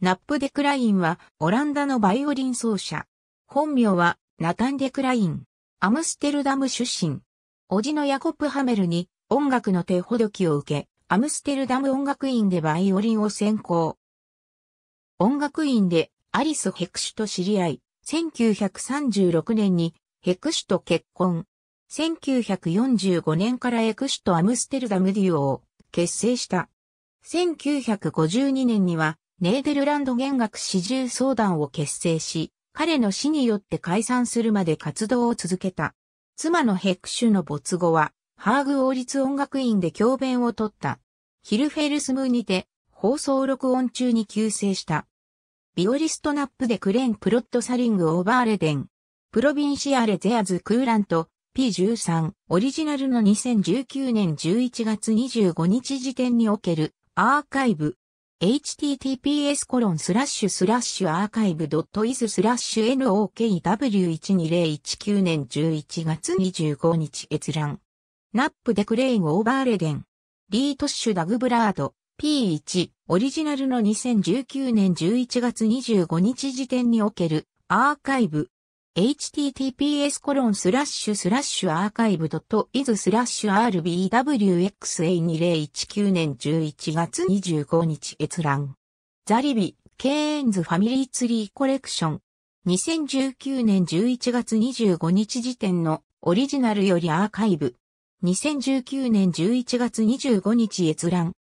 ナップ・デクラインはオランダのバイオリン奏者。本名はナタン・デクライン。アムステルダム出身。叔父のヤコップ・ハメルに音楽の手ほどきを受け、アムステルダム音楽院でバイオリンを専攻。音楽院でアリス・ヘクシュと知り合い、1936年にヘクシュと結婚。1945年からヘクシュとアムステルダムデュオを結成した。1952年にはネーデルランド弦楽始重相談を結成し、彼の死によって解散するまで活動を続けた。妻のヘクシュの没後は、ハーグ王立音楽院で教鞭を取った。ヒルフェルスムーにて、放送録音中に急逝した。ビオリストナップでクレンプロットサリングオーバーレデン。プロビンシアレゼアズクーラント P13 オリジナルの2019年11月25日時点におけるアーカイブ https コロンスラッシュスラッシュアーカイブドットイズスラッシュ nokw12019 年11月25日閲覧。ナップデクレインオーバーレデン。リートッシュダグブラード。P1 オリジナルの2019年11月25日時点におけるアーカイブ https コロンスラッシュスラッシュアーカイブドットイズスラッシュ rbwxa2019 年11月25日閲覧。ザリビ、ケーンズファミリーツリーコレクション。2019年11月25日時点のオリジナルよりアーカイブ。2019年11月25日閲覧。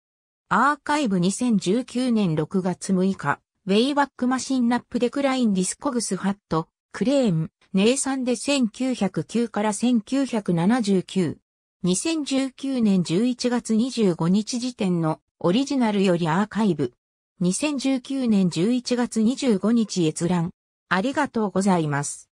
アーカイブ2019年6月6日。ウェイバックマシンナップデクラインディスコグスハット。クレーン、ネイサンで1909から1979。2019年11月25日時点のオリジナルよりアーカイブ。2019年11月25日閲覧。ありがとうございます。